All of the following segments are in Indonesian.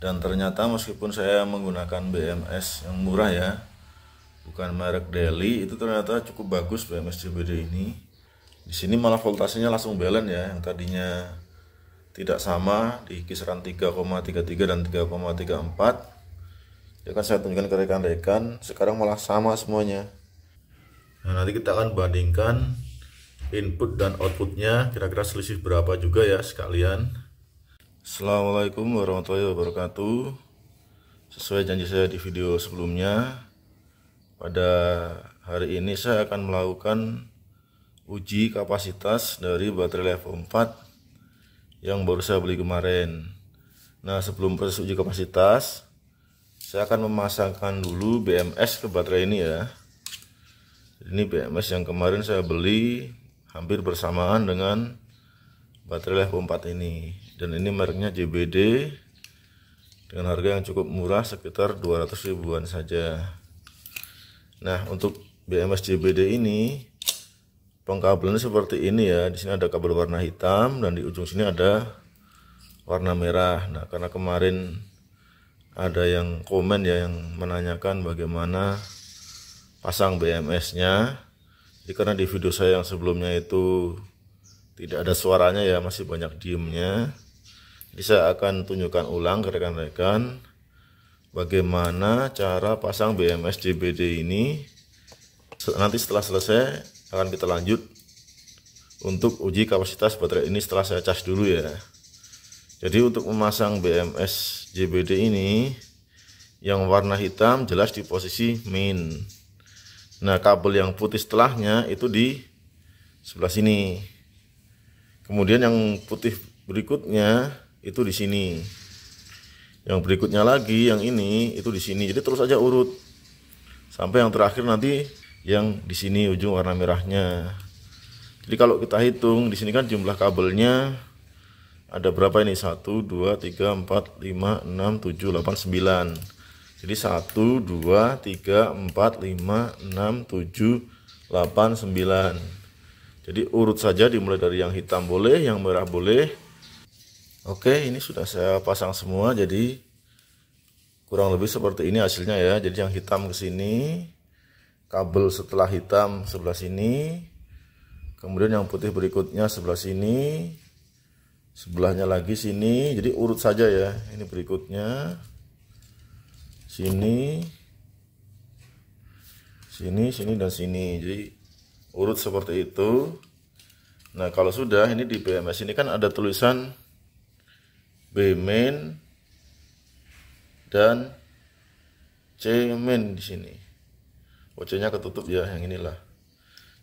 dan ternyata meskipun saya menggunakan BMS yang murah ya bukan merek Deli itu ternyata cukup bagus BMS CBD ini di sini malah voltasenya langsung balance ya yang tadinya tidak sama di kisaran 3,33 dan 3,34 ya kan saya tunjukkan ke rekan-rekan sekarang malah sama semuanya nah nanti kita akan bandingkan input dan outputnya kira-kira selisih berapa juga ya sekalian Assalamualaikum warahmatullahi wabarakatuh Sesuai janji saya di video sebelumnya Pada hari ini saya akan melakukan uji kapasitas dari baterai level 4 Yang baru saya beli kemarin Nah sebelum proses uji kapasitas Saya akan memasangkan dulu BMS ke baterai ini ya Ini BMS yang kemarin saya beli Hampir bersamaan dengan baterai level 4 ini dan ini mereknya JBD dengan harga yang cukup murah sekitar 200 ribuan saja nah untuk BMS JBD ini pengkabelannya seperti ini ya di sini ada kabel warna hitam dan di ujung sini ada warna merah nah karena kemarin ada yang komen ya yang menanyakan bagaimana pasang BMS nya jadi karena di video saya yang sebelumnya itu tidak ada suaranya ya masih banyak diemnya bisa akan tunjukkan ulang ke rekan-rekan bagaimana cara pasang BMS JBD ini. Nanti setelah selesai akan kita lanjut untuk uji kapasitas baterai ini setelah saya charge dulu ya. Jadi untuk memasang BMS JBD ini yang warna hitam jelas di posisi min Nah kabel yang putih setelahnya itu di sebelah sini. Kemudian yang putih berikutnya itu di sini. Yang berikutnya lagi yang ini itu di sini. Jadi terus aja urut sampai yang terakhir nanti yang di sini ujung warna merahnya. Jadi kalau kita hitung di sini kan jumlah kabelnya ada berapa ini? 1 2 3 4 5 6 7 8 9. Jadi 1 2 3 4 5 6 7 8 9. Jadi urut saja dimulai dari yang hitam boleh, yang merah boleh, Oke, ini sudah saya pasang semua jadi kurang lebih seperti ini hasilnya ya. Jadi yang hitam ke sini, kabel setelah hitam sebelah sini, kemudian yang putih berikutnya sebelah sini, sebelahnya lagi sini. Jadi urut saja ya. Ini berikutnya sini sini, sini dan sini. Jadi urut seperti itu. Nah, kalau sudah ini di BMS ini kan ada tulisan B min dan C min di sini. OC-nya ketutup ya yang inilah.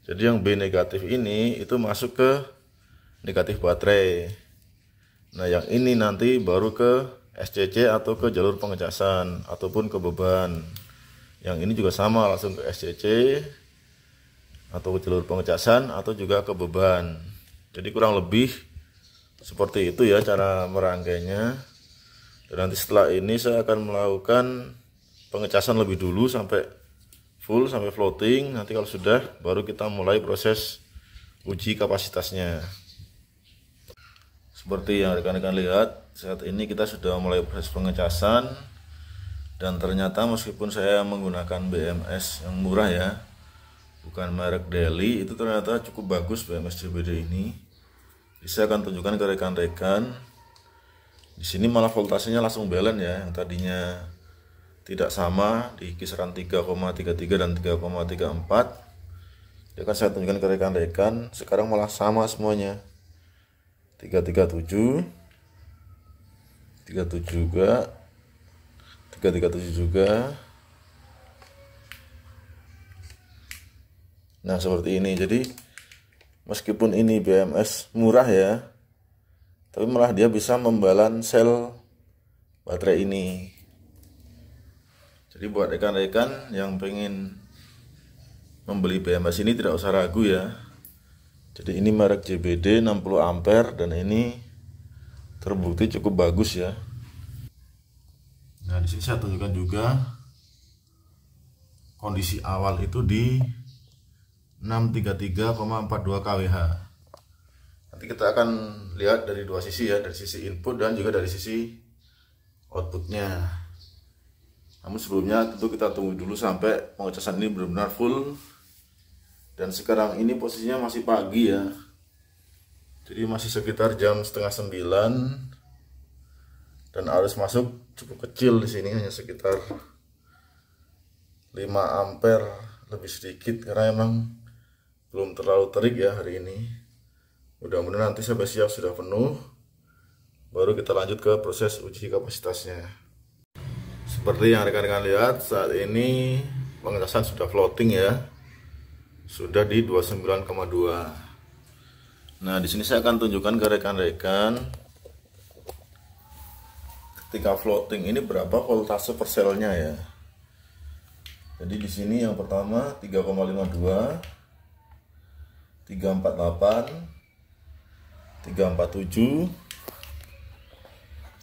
Jadi yang B negatif ini itu masuk ke negatif baterai. Nah, yang ini nanti baru ke SCC atau ke jalur pengecasan ataupun ke beban. Yang ini juga sama langsung ke SCC atau ke jalur pengecasan atau juga ke beban. Jadi kurang lebih seperti itu ya cara merangkainya dan nanti setelah ini saya akan melakukan pengecasan lebih dulu sampai full sampai floating nanti kalau sudah baru kita mulai proses uji kapasitasnya seperti yang rekan-rekan lihat saat ini kita sudah mulai proses pengecasan dan ternyata meskipun saya menggunakan BMS yang murah ya bukan merek Deli itu ternyata cukup bagus BMS CBD ini saya akan tunjukkan ke rekan-rekan di sini malah voltasenya langsung balance ya yang tadinya tidak sama di kisaran 3,33 dan 3,34 ya kan saya tunjukkan ke rekan-rekan sekarang malah sama semuanya 337 37 juga 337 juga Nah seperti ini jadi meskipun ini BMS murah ya tapi malah dia bisa membalan sel baterai ini jadi buat rekan-rekan yang pengen membeli BMS ini tidak usah ragu ya jadi ini merek JBD 60 ampere dan ini terbukti cukup bagus ya nah disini saya tunjukkan juga kondisi awal itu di 633,42 kWh. Nanti kita akan lihat dari dua sisi ya, dari sisi input dan juga dari sisi outputnya. Namun sebelumnya tentu kita tunggu dulu sampai pengecasan ini benar-benar full. Dan sekarang ini posisinya masih pagi ya. Jadi masih sekitar jam setengah sembilan dan arus masuk cukup kecil di sini hanya sekitar 5 ampere lebih sedikit karena emang belum terlalu terik ya hari ini mudah-mudahan nanti sampai siap sudah penuh baru kita lanjut ke proses uji kapasitasnya seperti yang rekan-rekan lihat saat ini pengecasan sudah floating ya sudah di 29,2 nah di sini saya akan tunjukkan ke rekan-rekan ketika floating ini berapa voltase per selnya ya. Jadi di sini yang pertama 3,52 348 347 349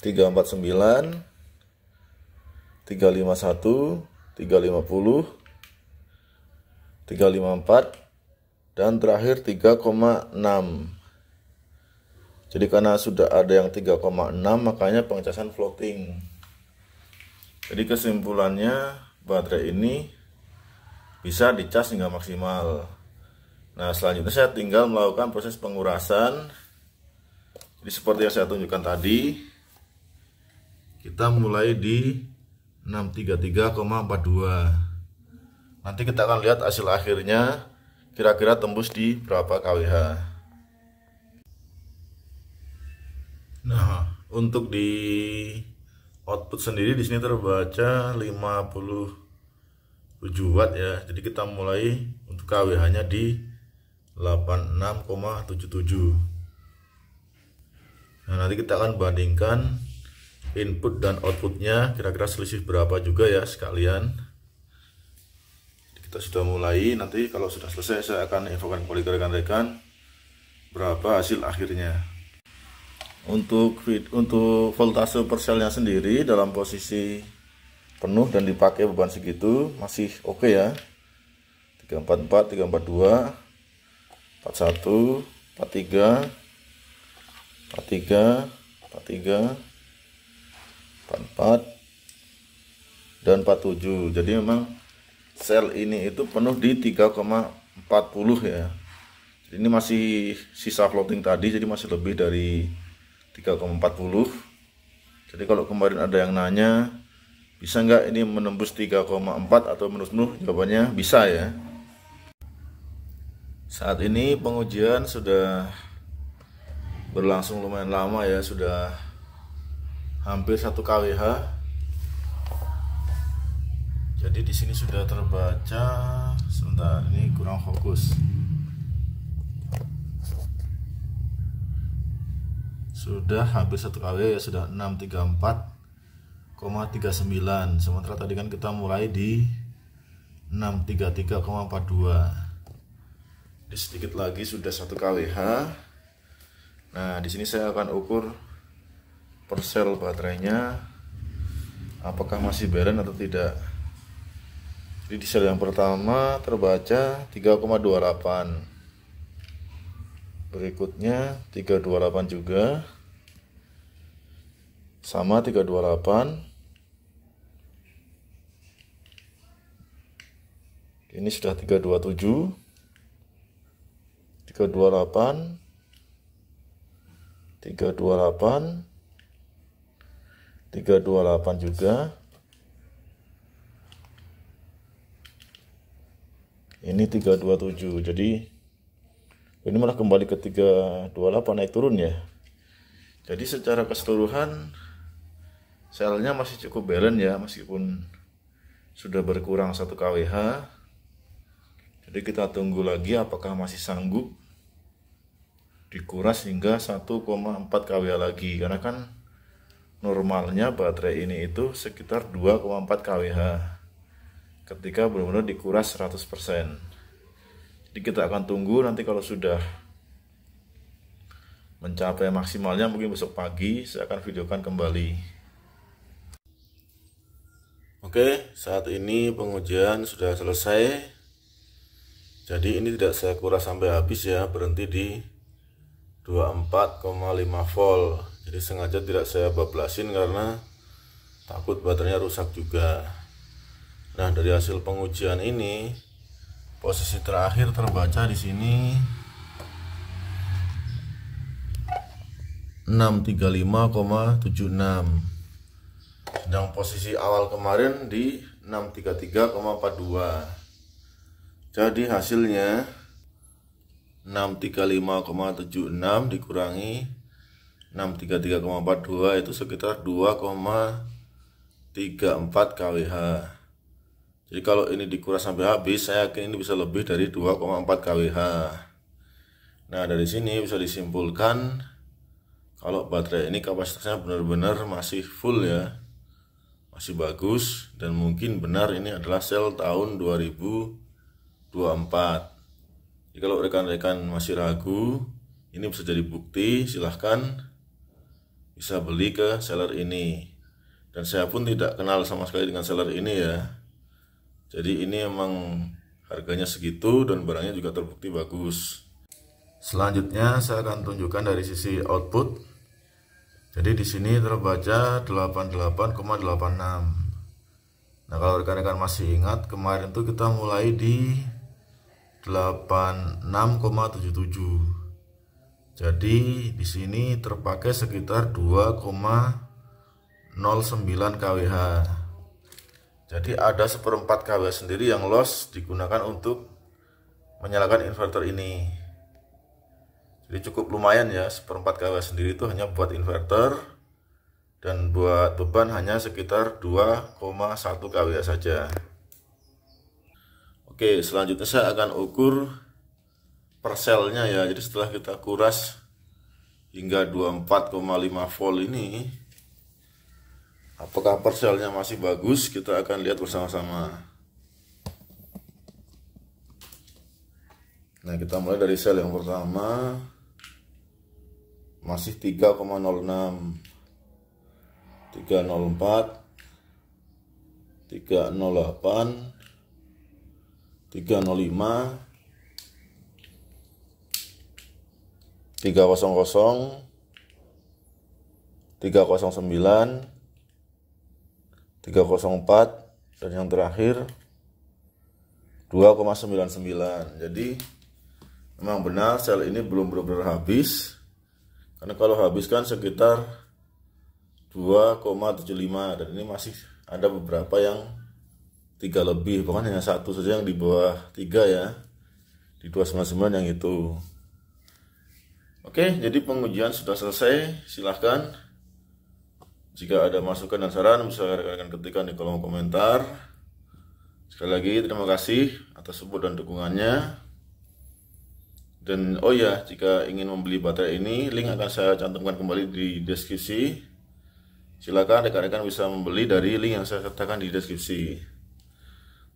351 350 354 dan terakhir 3,6 jadi karena sudah ada yang 3,6 makanya pengecasan floating jadi kesimpulannya baterai ini bisa dicas hingga maksimal Nah selanjutnya saya tinggal melakukan proses pengurasan Jadi seperti yang saya tunjukkan tadi Kita mulai di 633,42 Nanti kita akan lihat hasil akhirnya Kira-kira tembus di berapa kWh Nah untuk di output sendiri di sini terbaca 50 watt ya Jadi kita mulai untuk kWh nya di 86,77 nah nanti kita akan bandingkan input dan outputnya kira-kira selisih berapa juga ya sekalian kita sudah mulai nanti kalau sudah selesai saya akan infokan kepada rekan-rekan berapa hasil akhirnya untuk untuk voltase perselnya sendiri dalam posisi penuh dan dipakai beban segitu masih oke okay ya 344 342 41 43 43 43 44 dan 47 jadi memang sel ini itu penuh di 3,40 ya jadi ini masih sisa floating tadi jadi masih lebih dari 3,40 jadi kalau kemarin ada yang nanya bisa nggak ini menembus 3,4 atau menurut jawabannya bisa ya saat ini pengujian sudah berlangsung lumayan lama ya, sudah hampir satu kWh. Jadi di sini sudah terbaca sebentar ini kurang fokus. Sudah hampir satu kWh ya, sudah 634,39. Sementara tadi kan kita mulai di 633,42 Ya, sedikit lagi sudah satu kWh nah di sini saya akan ukur persel baterainya apakah masih beren atau tidak jadi di sel yang pertama terbaca 3,28 berikutnya 328 juga sama 328 ini sudah 327 328 328 328 juga ini 327 jadi ini malah kembali ke 328 naik turun ya jadi secara keseluruhan selnya masih cukup balance ya meskipun sudah berkurang satu kWh jadi kita tunggu lagi apakah masih sanggup dikuras hingga 1,4 kWh lagi karena kan normalnya baterai ini itu sekitar 2,4 kWh ketika benar-benar dikuras 100% jadi kita akan tunggu nanti kalau sudah mencapai maksimalnya mungkin besok pagi saya akan videokan kembali Oke, saat ini pengujian sudah selesai. Jadi ini tidak saya kuras sampai habis ya, berhenti di 24,5 volt jadi sengaja tidak saya bablasin karena takut baterainya rusak juga nah dari hasil pengujian ini posisi terakhir terbaca di sini 635,76 sedang posisi awal kemarin di 633,42 jadi hasilnya 635,76 dikurangi 633,42 itu sekitar 2,34 kWh jadi kalau ini dikuras sampai habis saya yakin ini bisa lebih dari 2,4 kWh nah dari sini bisa disimpulkan kalau baterai ini kapasitasnya benar-benar masih full ya masih bagus dan mungkin benar ini adalah sel tahun 2024 jadi kalau rekan-rekan masih ragu, ini bisa jadi bukti, silahkan bisa beli ke seller ini. Dan saya pun tidak kenal sama sekali dengan seller ini ya. Jadi ini emang harganya segitu dan barangnya juga terbukti bagus. Selanjutnya saya akan tunjukkan dari sisi output. Jadi di sini terbaca 88,86. Nah, kalau rekan-rekan masih ingat kemarin tuh kita mulai di 86,77 jadi di sini terpakai sekitar 2,09 kWh jadi ada seperempat kWh sendiri yang loss digunakan untuk menyalakan inverter ini jadi cukup lumayan ya seperempat kWh sendiri itu hanya buat inverter dan buat beban hanya sekitar 2,1 kWh saja Oke, selanjutnya saya akan ukur perselnya ya. Jadi setelah kita kuras hingga 24,5 volt ini apakah perselnya masih bagus? Kita akan lihat bersama-sama. Nah, kita mulai dari sel yang pertama masih 3,06 304 308 305 300 309 304 dan yang terakhir 2,99 jadi memang benar sel ini belum benar-benar habis karena kalau habis kan sekitar 2,75 dan ini masih ada beberapa yang tiga lebih bahkan hanya satu saja yang di bawah tiga ya di 299 yang itu oke jadi pengujian sudah selesai silahkan jika ada masukan dan saran bisa rekan-rekan ketikkan di kolom komentar sekali lagi terima kasih atas support dan dukungannya dan oh ya jika ingin membeli baterai ini link akan saya cantumkan kembali di deskripsi silakan rekan-rekan bisa membeli dari link yang saya sertakan di deskripsi